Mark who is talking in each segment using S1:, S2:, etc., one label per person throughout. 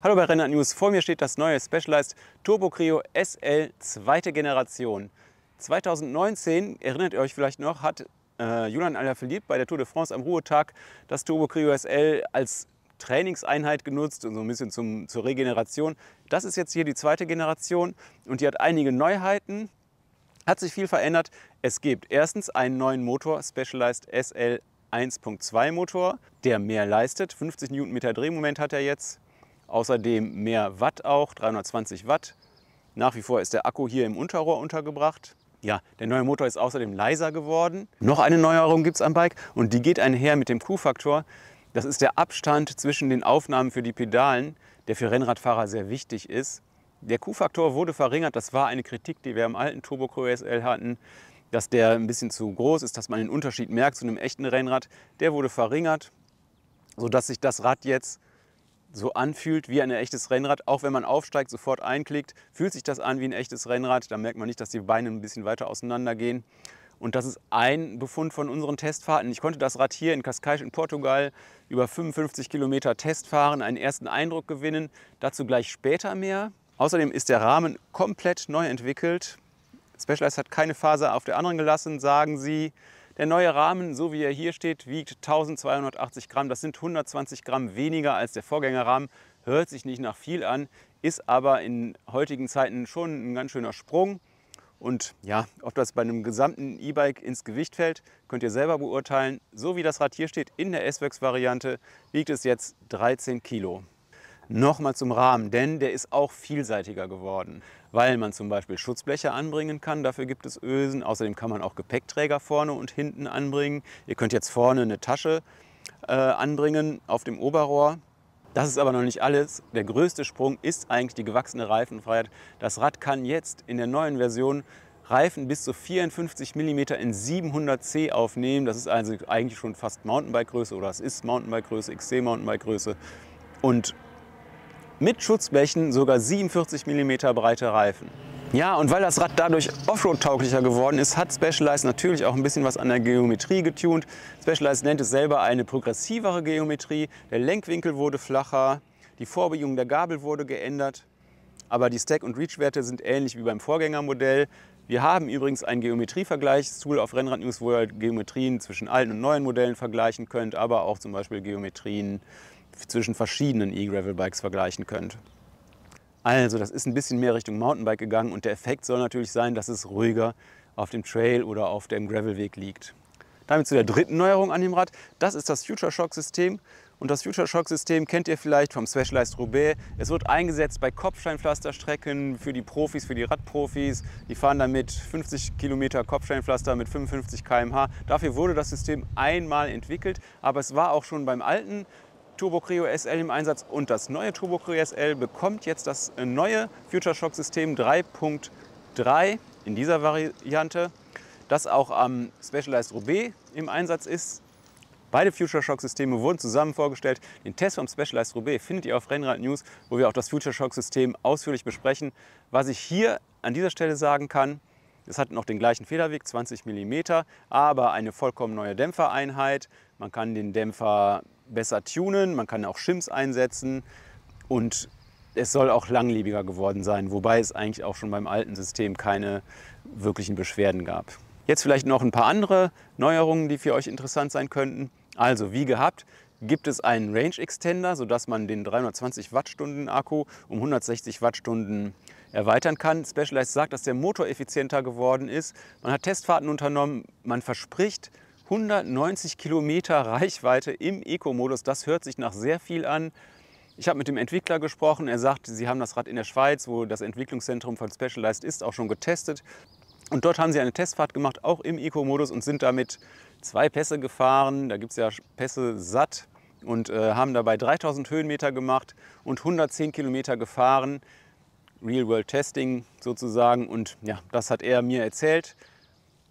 S1: Hallo bei Renner News. Vor mir steht das neue Specialized Turbo Creo SL zweite Generation. 2019, erinnert ihr euch vielleicht noch, hat äh, Julian Alaphilippe bei der Tour de France am Ruhetag das Turbo Creo SL als Trainingseinheit genutzt und so ein bisschen zum, zur Regeneration. Das ist jetzt hier die zweite Generation und die hat einige Neuheiten, hat sich viel verändert. Es gibt erstens einen neuen Motor, Specialized SL 1.2 Motor, der mehr leistet. 50 Newtonmeter Drehmoment hat er jetzt, Außerdem mehr Watt auch, 320 Watt. Nach wie vor ist der Akku hier im Unterrohr untergebracht. Ja, der neue Motor ist außerdem leiser geworden. Noch eine Neuerung gibt es am Bike und die geht einher mit dem Q-Faktor. Das ist der Abstand zwischen den Aufnahmen für die Pedalen, der für Rennradfahrer sehr wichtig ist. Der Q-Faktor wurde verringert. Das war eine Kritik, die wir im alten Turbo Crew SL hatten, dass der ein bisschen zu groß ist, dass man den Unterschied merkt zu einem echten Rennrad. Der wurde verringert, sodass sich das Rad jetzt so anfühlt wie ein echtes Rennrad. Auch wenn man aufsteigt, sofort einklickt, fühlt sich das an wie ein echtes Rennrad. Da merkt man nicht, dass die Beine ein bisschen weiter auseinander gehen. Und das ist ein Befund von unseren Testfahrten. Ich konnte das Rad hier in Cascais in Portugal über 55 Kilometer testfahren, einen ersten Eindruck gewinnen. Dazu gleich später mehr. Außerdem ist der Rahmen komplett neu entwickelt. Specialized hat keine Faser auf der anderen gelassen, sagen sie. Der neue Rahmen, so wie er hier steht, wiegt 1280 Gramm. Das sind 120 Gramm weniger als der Vorgängerrahmen. Hört sich nicht nach viel an, ist aber in heutigen Zeiten schon ein ganz schöner Sprung. Und ja, ob das bei einem gesamten E-Bike ins Gewicht fällt, könnt ihr selber beurteilen. So wie das Rad hier steht in der S-Works-Variante, wiegt es jetzt 13 Kilo. Nochmal zum Rahmen, denn der ist auch vielseitiger geworden weil man zum Beispiel Schutzbleche anbringen kann. Dafür gibt es Ösen. Außerdem kann man auch Gepäckträger vorne und hinten anbringen. Ihr könnt jetzt vorne eine Tasche äh, anbringen auf dem Oberrohr. Das ist aber noch nicht alles. Der größte Sprung ist eigentlich die gewachsene Reifenfreiheit. Das Rad kann jetzt in der neuen Version Reifen bis zu 54 mm in 700C aufnehmen. Das ist also eigentlich schon fast Mountainbike-Größe oder es ist Mountainbike-Größe, XC-Mountainbike-Größe. Und mit Schutzblechen sogar 47 mm breite Reifen. Ja, und weil das Rad dadurch Offroad-tauglicher geworden ist, hat Specialized natürlich auch ein bisschen was an der Geometrie getunt. Specialized nennt es selber eine progressivere Geometrie. Der Lenkwinkel wurde flacher, die Vorbiegung der Gabel wurde geändert, aber die Stack- und Reach-Werte sind ähnlich wie beim Vorgängermodell. Wir haben übrigens einen Geometrievergleichstool auf Rennrad News, wo ihr Geometrien zwischen alten und neuen Modellen vergleichen könnt, aber auch zum Beispiel Geometrien zwischen verschiedenen E-Gravel-Bikes vergleichen könnt. Also das ist ein bisschen mehr Richtung Mountainbike gegangen und der Effekt soll natürlich sein, dass es ruhiger auf dem Trail oder auf dem Gravelweg liegt. Damit zu der dritten Neuerung an dem Rad. Das ist das Future Shock System. Und das Future Shock System kennt ihr vielleicht vom Specialized Roubaix. Es wird eingesetzt bei Kopfsteinpflasterstrecken für die Profis, für die Radprofis. Die fahren damit 50 Kilometer Kopfsteinpflaster mit 55 km/h. Dafür wurde das System einmal entwickelt, aber es war auch schon beim alten Turbo Creo SL im Einsatz und das neue Turbo Creo SL bekommt jetzt das neue Future Shock System 3.3 in dieser Variante, das auch am Specialized Roubaix im Einsatz ist. Beide Future Shock Systeme wurden zusammen vorgestellt. Den Test vom Specialized Roubaix findet ihr auf Rennrad News, wo wir auch das Future Shock System ausführlich besprechen. Was ich hier an dieser Stelle sagen kann, es hat noch den gleichen Federweg, 20 mm, aber eine vollkommen neue Dämpfereinheit. Man kann den Dämpfer besser tunen, man kann auch Shims einsetzen und es soll auch langlebiger geworden sein, wobei es eigentlich auch schon beim alten System keine wirklichen Beschwerden gab. Jetzt vielleicht noch ein paar andere Neuerungen, die für euch interessant sein könnten. Also wie gehabt, gibt es einen Range Extender, sodass man den 320 Wattstunden Akku um 160 Wattstunden erweitern kann. Specialized sagt, dass der Motor effizienter geworden ist. Man hat Testfahrten unternommen, man verspricht 190 Kilometer Reichweite im Eco-Modus, das hört sich nach sehr viel an. Ich habe mit dem Entwickler gesprochen. Er sagt, sie haben das Rad in der Schweiz, wo das Entwicklungszentrum von Specialized ist, auch schon getestet. Und dort haben sie eine Testfahrt gemacht, auch im Eco-Modus und sind damit zwei Pässe gefahren. Da gibt es ja Pässe satt und äh, haben dabei 3000 Höhenmeter gemacht und 110 Kilometer gefahren. Real-World-Testing sozusagen. Und ja, das hat er mir erzählt.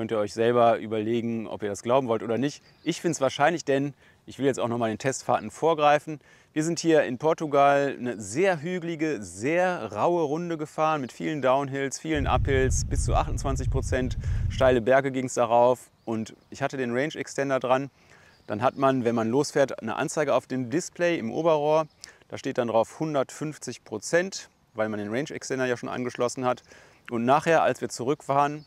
S1: Könnt ihr euch selber überlegen, ob ihr das glauben wollt oder nicht. Ich finde es wahrscheinlich, denn ich will jetzt auch nochmal den Testfahrten vorgreifen. Wir sind hier in Portugal eine sehr hügelige, sehr raue Runde gefahren mit vielen Downhills, vielen Uphills, bis zu 28 Prozent steile Berge ging es darauf und ich hatte den Range Extender dran. Dann hat man, wenn man losfährt, eine Anzeige auf dem Display im Oberrohr. Da steht dann drauf 150 Prozent, weil man den Range Extender ja schon angeschlossen hat. Und nachher, als wir zurück waren,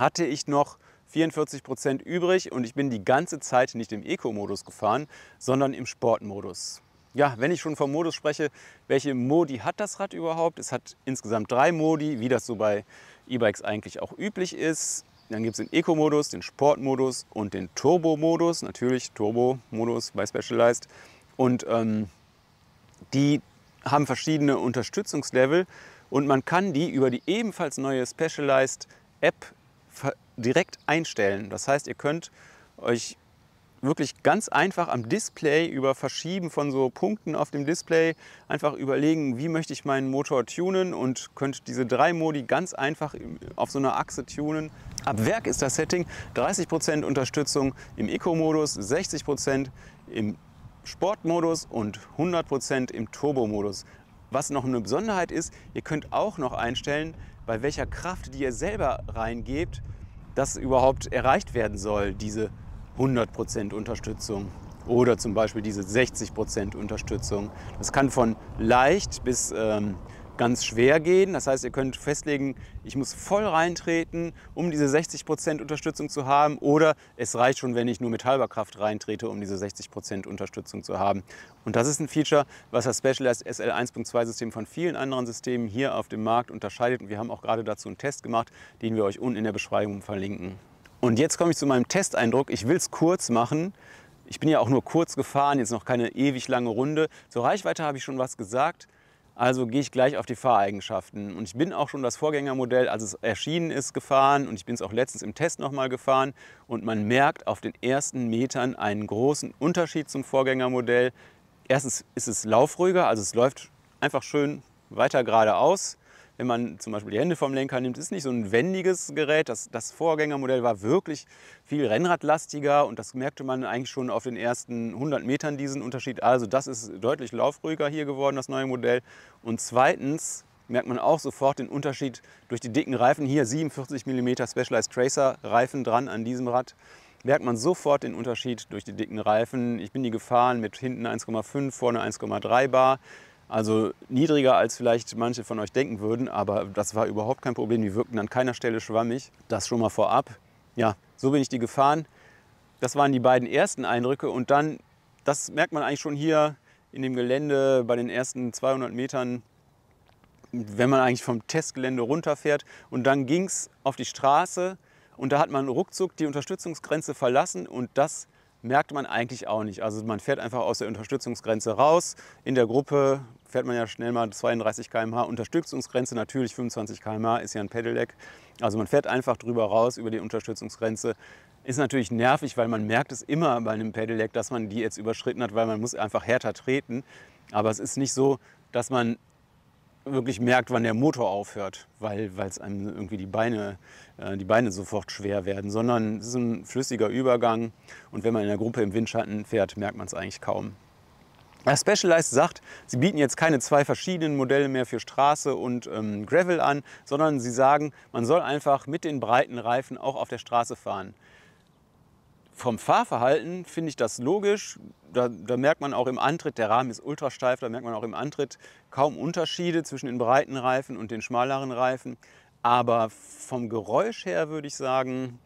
S1: hatte ich noch 44 Prozent übrig und ich bin die ganze Zeit nicht im Eco-Modus gefahren, sondern im Sportmodus. Ja, wenn ich schon vom Modus spreche, welche Modi hat das Rad überhaupt? Es hat insgesamt drei Modi, wie das so bei E-Bikes eigentlich auch üblich ist. Dann gibt es den Eco-Modus, den Sportmodus und den Turbo-Modus. Natürlich Turbo-Modus bei Specialized. Und ähm, die haben verschiedene Unterstützungslevel und man kann die über die ebenfalls neue Specialized App direkt einstellen. Das heißt, ihr könnt euch wirklich ganz einfach am Display über Verschieben von so Punkten auf dem Display einfach überlegen, wie möchte ich meinen Motor tunen und könnt diese drei Modi ganz einfach auf so einer Achse tunen. Ab Werk ist das Setting 30% Unterstützung im Eco-Modus, 60% im Sportmodus und 100% im Turbo-Modus. Was noch eine Besonderheit ist, ihr könnt auch noch einstellen, bei welcher Kraft, die ihr selber reingebt, das überhaupt erreicht werden soll, diese 100% Unterstützung oder zum Beispiel diese 60% Unterstützung. Das kann von leicht bis ähm, ganz schwer gehen. Das heißt, ihr könnt festlegen, ich muss voll reintreten, um diese 60% Unterstützung zu haben. Oder es reicht schon, wenn ich nur mit halber Kraft reintrete, um diese 60% Unterstützung zu haben. Und das ist ein Feature, was das Specialized SL 1.2 System von vielen anderen Systemen hier auf dem Markt unterscheidet. Und wir haben auch gerade dazu einen Test gemacht, den wir euch unten in der Beschreibung verlinken. Und jetzt komme ich zu meinem Testeindruck. Ich will es kurz machen. Ich bin ja auch nur kurz gefahren, jetzt noch keine ewig lange Runde. Zur Reichweite habe ich schon was gesagt. Also gehe ich gleich auf die Fahreigenschaften. Und ich bin auch schon das Vorgängermodell, als es erschienen ist, gefahren. Und ich bin es auch letztens im Test nochmal gefahren. Und man merkt auf den ersten Metern einen großen Unterschied zum Vorgängermodell. Erstens ist es laufruhiger, also es läuft einfach schön weiter geradeaus wenn man zum Beispiel die Hände vom Lenker nimmt, ist nicht so ein wendiges Gerät. Das, das Vorgängermodell war wirklich viel rennradlastiger und das merkte man eigentlich schon auf den ersten 100 Metern diesen Unterschied. Also das ist deutlich laufruhiger hier geworden, das neue Modell. Und zweitens merkt man auch sofort den Unterschied durch die dicken Reifen. Hier 47 mm Specialized Tracer Reifen dran an diesem Rad merkt man sofort den Unterschied durch die dicken Reifen. Ich bin die gefahren mit hinten 1,5, vorne 1,3 Bar. Also niedriger als vielleicht manche von euch denken würden, aber das war überhaupt kein Problem. Die wirkten an keiner Stelle schwammig. Das schon mal vorab. Ja, so bin ich die gefahren. Das waren die beiden ersten Eindrücke und dann, das merkt man eigentlich schon hier in dem Gelände bei den ersten 200 Metern, wenn man eigentlich vom Testgelände runterfährt und dann ging es auf die Straße und da hat man ruckzuck die Unterstützungsgrenze verlassen und das merkt man eigentlich auch nicht. Also man fährt einfach aus der Unterstützungsgrenze raus. In der Gruppe fährt man ja schnell mal 32 km/h. Unterstützungsgrenze natürlich 25 km/h, ist ja ein Pedelec. Also man fährt einfach drüber raus über die Unterstützungsgrenze. Ist natürlich nervig, weil man merkt es immer bei einem Pedelec, dass man die jetzt überschritten hat, weil man muss einfach härter treten. Aber es ist nicht so, dass man wirklich merkt, wann der Motor aufhört, weil es einem irgendwie die Beine, äh, die Beine sofort schwer werden, sondern es ist ein flüssiger Übergang und wenn man in der Gruppe im Windschatten fährt, merkt man es eigentlich kaum. Specialized sagt, sie bieten jetzt keine zwei verschiedenen Modelle mehr für Straße und ähm, Gravel an, sondern sie sagen, man soll einfach mit den breiten Reifen auch auf der Straße fahren. Vom Fahrverhalten finde ich das logisch. Da, da, merkt man auch im Antritt, der Rahmen ist ultra steif, da merkt man auch im Antritt kaum Unterschiede zwischen den breiten Reifen und den schmaleren Reifen. Aber vom Geräusch her würde ich sagen,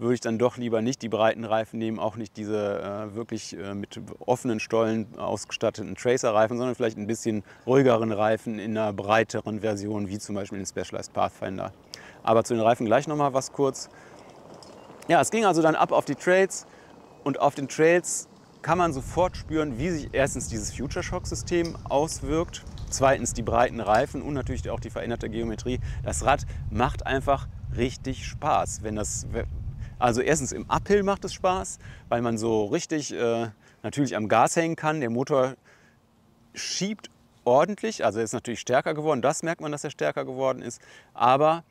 S1: würde ich dann doch lieber nicht die breiten Reifen nehmen, auch nicht diese äh, wirklich äh, mit offenen Stollen ausgestatteten Tracer-Reifen, sondern vielleicht ein bisschen ruhigeren Reifen in einer breiteren Version, wie zum Beispiel den Specialized Pathfinder. Aber zu den Reifen gleich nochmal was kurz. Ja, es ging also dann ab auf die Trails und auf den Trails kann man sofort spüren, wie sich erstens dieses Future Shock System auswirkt, zweitens die breiten Reifen und natürlich auch die veränderte Geometrie. Das Rad macht einfach richtig Spaß, wenn das also erstens im Uphill macht es Spaß, weil man so richtig äh, natürlich am Gas hängen kann. Der Motor schiebt ordentlich, also er ist natürlich stärker geworden. Das merkt man, dass er stärker geworden ist. Aber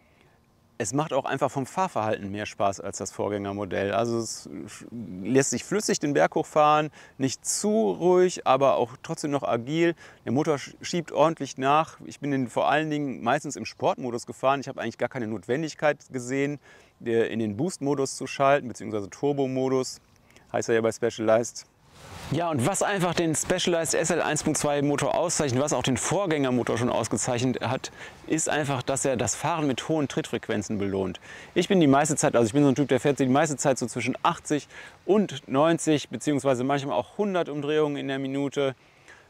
S1: es macht auch einfach vom Fahrverhalten mehr Spaß als das Vorgängermodell. Also es lässt sich flüssig den Berg hochfahren, nicht zu ruhig, aber auch trotzdem noch agil. Der Motor schiebt ordentlich nach. Ich bin vor allen Dingen meistens im Sportmodus gefahren. Ich habe eigentlich gar keine Notwendigkeit gesehen, äh, in den Boost-Modus zu schalten, beziehungsweise Turbo-Modus, heißt er ja bei Specialized. Ja, und was einfach den Specialized SL 1.2 Motor auszeichnet, was auch den Vorgängermotor schon ausgezeichnet hat, ist einfach, dass er das Fahren mit hohen Trittfrequenzen belohnt. Ich bin die meiste Zeit, also ich bin so ein Typ, der fährt sich die meiste Zeit so zwischen 80 und 90, beziehungsweise manchmal auch 100 Umdrehungen in der Minute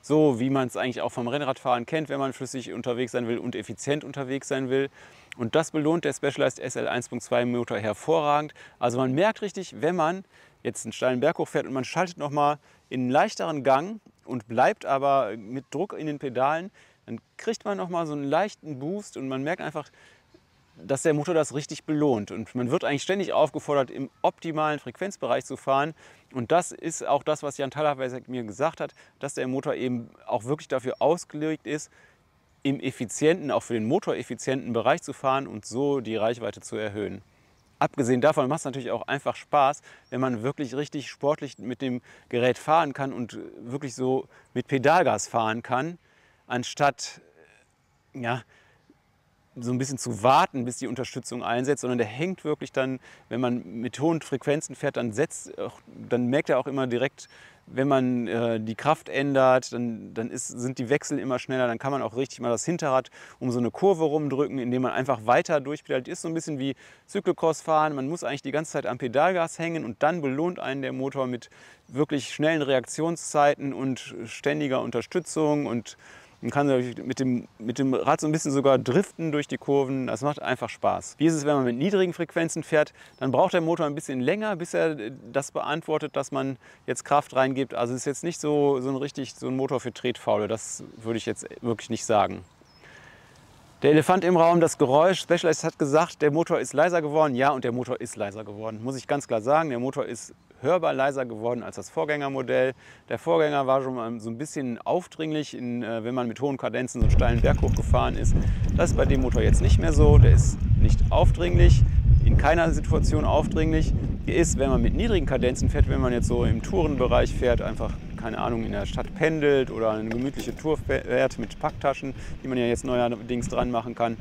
S1: so wie man es eigentlich auch vom Rennradfahren kennt, wenn man flüssig unterwegs sein will und effizient unterwegs sein will. Und das belohnt der Specialized SL 1.2 Motor hervorragend. Also man merkt richtig, wenn man jetzt einen steilen Berg hochfährt und man schaltet nochmal in einen leichteren Gang und bleibt aber mit Druck in den Pedalen, dann kriegt man nochmal so einen leichten Boost und man merkt einfach, dass der Motor das richtig belohnt. Und man wird eigentlich ständig aufgefordert, im optimalen Frequenzbereich zu fahren. Und das ist auch das, was Jan Thalerweiser mir gesagt hat, dass der Motor eben auch wirklich dafür ausgelegt ist, im effizienten, auch für den Motor effizienten Bereich zu fahren und so die Reichweite zu erhöhen. Abgesehen davon macht es natürlich auch einfach Spaß, wenn man wirklich richtig sportlich mit dem Gerät fahren kann und wirklich so mit Pedalgas fahren kann, anstatt ja, so ein bisschen zu warten, bis die Unterstützung einsetzt, sondern der hängt wirklich dann, wenn man mit hohen Frequenzen fährt, dann, setzt, äh, dann merkt er auch immer direkt, wenn man äh, die Kraft ändert, dann, dann ist, sind die Wechsel immer schneller, dann kann man auch richtig mal das Hinterrad um so eine Kurve rumdrücken, indem man einfach weiter durchpedalt ist, so ein bisschen wie Cyclocross fahren. Man muss eigentlich die ganze Zeit am Pedalgas hängen und dann belohnt einen der Motor mit wirklich schnellen Reaktionszeiten und ständiger Unterstützung und man kann mit dem, mit dem Rad so ein bisschen sogar driften durch die Kurven. Das macht einfach Spaß. Wie ist es, wenn man mit niedrigen Frequenzen fährt? Dann braucht der Motor ein bisschen länger, bis er das beantwortet, dass man jetzt Kraft reingibt. Also ist jetzt nicht so, so ein richtig so ein Motor für Tretfaule. Das würde ich jetzt wirklich nicht sagen. Der Elefant im Raum, das Geräusch. Specialized hat gesagt, der Motor ist leiser geworden. Ja, und der Motor ist leiser geworden. Muss ich ganz klar sagen, der Motor ist hörbar leiser geworden als das Vorgängermodell. Der Vorgänger war schon mal so ein bisschen aufdringlich, in, äh, wenn man mit hohen Kadenzen so einen steilen Berg hochgefahren ist. Das ist bei dem Motor jetzt nicht mehr so. Der ist nicht aufdringlich, in keiner Situation aufdringlich. Der ist, wenn man mit niedrigen Kadenzen fährt, wenn man jetzt so im Tourenbereich fährt, einfach keine Ahnung, in der Stadt pendelt oder eine gemütliche Tour fährt mit Packtaschen, die man ja jetzt neuerdings dran machen kann,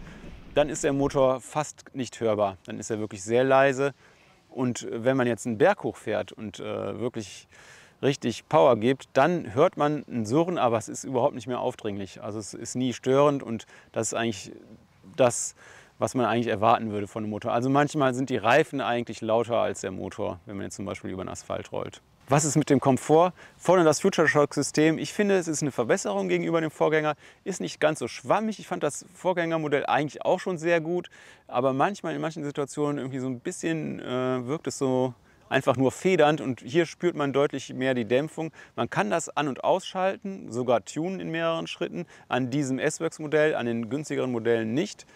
S1: dann ist der Motor fast nicht hörbar. Dann ist er wirklich sehr leise und äh, wenn man jetzt einen Berg hochfährt und äh, wirklich richtig Power gibt, dann hört man ein Surren, aber es ist überhaupt nicht mehr aufdringlich. Also es ist nie störend und das ist eigentlich das, was man eigentlich erwarten würde von einem Motor. Also manchmal sind die Reifen eigentlich lauter als der Motor, wenn man jetzt zum Beispiel über den Asphalt rollt. Was ist mit dem Komfort? Vorne das Future Shock System. Ich finde, es ist eine Verbesserung gegenüber dem Vorgänger. Ist nicht ganz so schwammig. Ich fand das Vorgängermodell eigentlich auch schon sehr gut. Aber manchmal, in manchen Situationen, irgendwie so ein bisschen äh, wirkt es so einfach nur federnd. Und hier spürt man deutlich mehr die Dämpfung. Man kann das an- und ausschalten, sogar tunen in mehreren Schritten. An diesem S-Works-Modell, an den günstigeren Modellen nicht.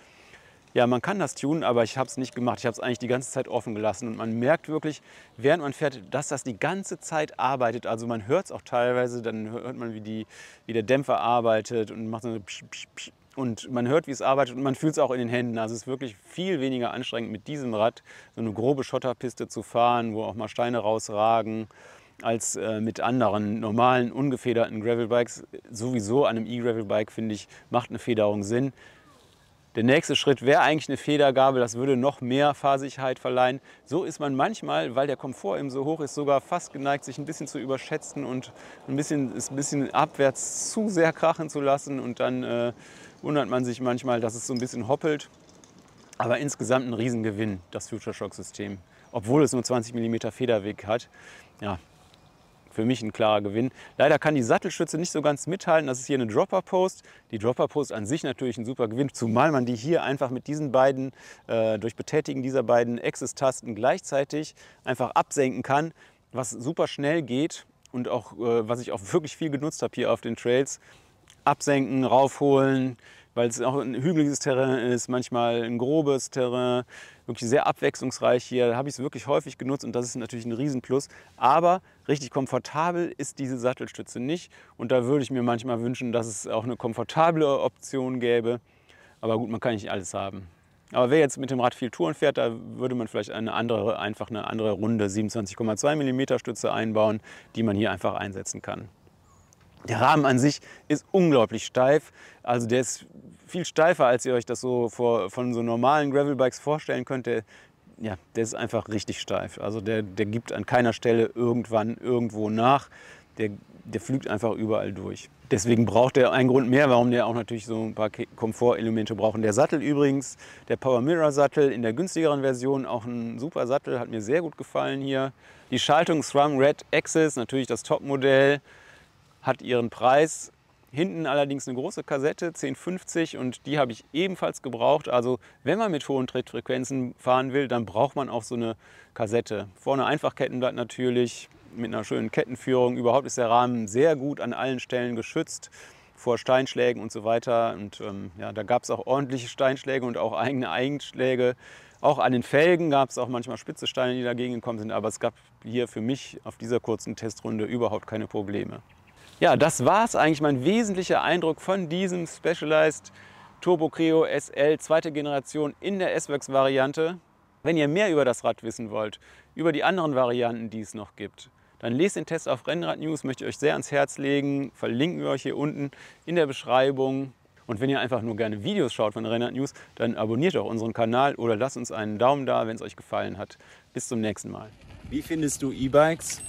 S1: Ja, man kann das tun, aber ich habe es nicht gemacht. Ich habe es eigentlich die ganze Zeit offen gelassen und man merkt wirklich, während man fährt, dass das die ganze Zeit arbeitet. Also man hört es auch teilweise, dann hört man, wie, die, wie der Dämpfer arbeitet und macht so eine psch, psch, psch. und man hört, wie es arbeitet und man fühlt es auch in den Händen. Also es ist wirklich viel weniger anstrengend, mit diesem Rad so eine grobe Schotterpiste zu fahren, wo auch mal Steine rausragen als äh, mit anderen normalen, ungefederten Gravelbikes. Sowieso an einem E-Gravelbike, finde ich, macht eine Federung Sinn. Der nächste Schritt wäre eigentlich eine Federgabel, das würde noch mehr Fahrsicherheit verleihen. So ist man manchmal, weil der Komfort eben so hoch ist, sogar fast geneigt, sich ein bisschen zu überschätzen und ein bisschen, es ein bisschen abwärts zu sehr krachen zu lassen. Und dann äh, wundert man sich manchmal, dass es so ein bisschen hoppelt. Aber insgesamt ein Riesengewinn, das Future Shock System. Obwohl es nur 20 mm Federweg hat. Ja, für mich ein klarer Gewinn. Leider kann die Sattelschütze nicht so ganz mithalten. Das ist hier eine Dropper-Post. Die Dropper-Post an sich natürlich ein super Gewinn, zumal man die hier einfach mit diesen beiden, äh, durch Betätigen dieser beiden Axis-Tasten gleichzeitig einfach absenken kann, was super schnell geht und auch, äh, was ich auch wirklich viel genutzt habe hier auf den Trails. Absenken, raufholen, weil es auch ein hügeliges Terrain ist, manchmal ein grobes Terrain, wirklich sehr abwechslungsreich hier. Da habe ich es wirklich häufig genutzt und das ist natürlich ein Riesenplus. Aber richtig komfortabel ist diese Sattelstütze nicht und da würde ich mir manchmal wünschen, dass es auch eine komfortable Option gäbe. Aber gut, man kann nicht alles haben. Aber wer jetzt mit dem Rad viel Touren fährt, da würde man vielleicht eine andere, einfach eine andere Runde 27,2 mm Stütze einbauen, die man hier einfach einsetzen kann. Der Rahmen an sich ist unglaublich steif. Also der ist viel steifer, als ihr euch das so vor, von so normalen Gravelbikes vorstellen könnt. Der, ja, der ist einfach richtig steif. Also der, der gibt an keiner Stelle irgendwann irgendwo nach. Der, der flügt einfach überall durch. Deswegen braucht er einen Grund mehr, warum der auch natürlich so ein paar Komfortelemente braucht. der Sattel übrigens, der Power Mirror Sattel in der günstigeren Version, auch ein super Sattel, hat mir sehr gut gefallen hier. Die Schaltung SRAM Red Axis, natürlich das Topmodell hat ihren Preis. Hinten allerdings eine große Kassette, 1050, und die habe ich ebenfalls gebraucht. Also wenn man mit hohen Trittfrequenzen fahren will, dann braucht man auch so eine Kassette. Vorne einfach Kettenblatt natürlich, mit einer schönen Kettenführung. Überhaupt ist der Rahmen sehr gut an allen Stellen geschützt vor Steinschlägen und so weiter. Und ähm, ja, da gab es auch ordentliche Steinschläge und auch eigene Eigenschläge. Auch an den Felgen gab es auch manchmal spitze Steine, die dagegen gekommen sind. Aber es gab hier für mich auf dieser kurzen Testrunde überhaupt keine Probleme. Ja, das war es eigentlich, mein wesentlicher Eindruck von diesem Specialized Turbo Creo SL zweite Generation in der S-Works-Variante. Wenn ihr mehr über das Rad wissen wollt, über die anderen Varianten, die es noch gibt, dann lest den Test auf Rennrad News, möchte ich euch sehr ans Herz legen. Verlinken wir euch hier unten in der Beschreibung. Und wenn ihr einfach nur gerne Videos schaut von Rennrad News, dann abonniert doch unseren Kanal oder lasst uns einen Daumen da, wenn es euch gefallen hat. Bis zum nächsten Mal. Wie findest du E-Bikes?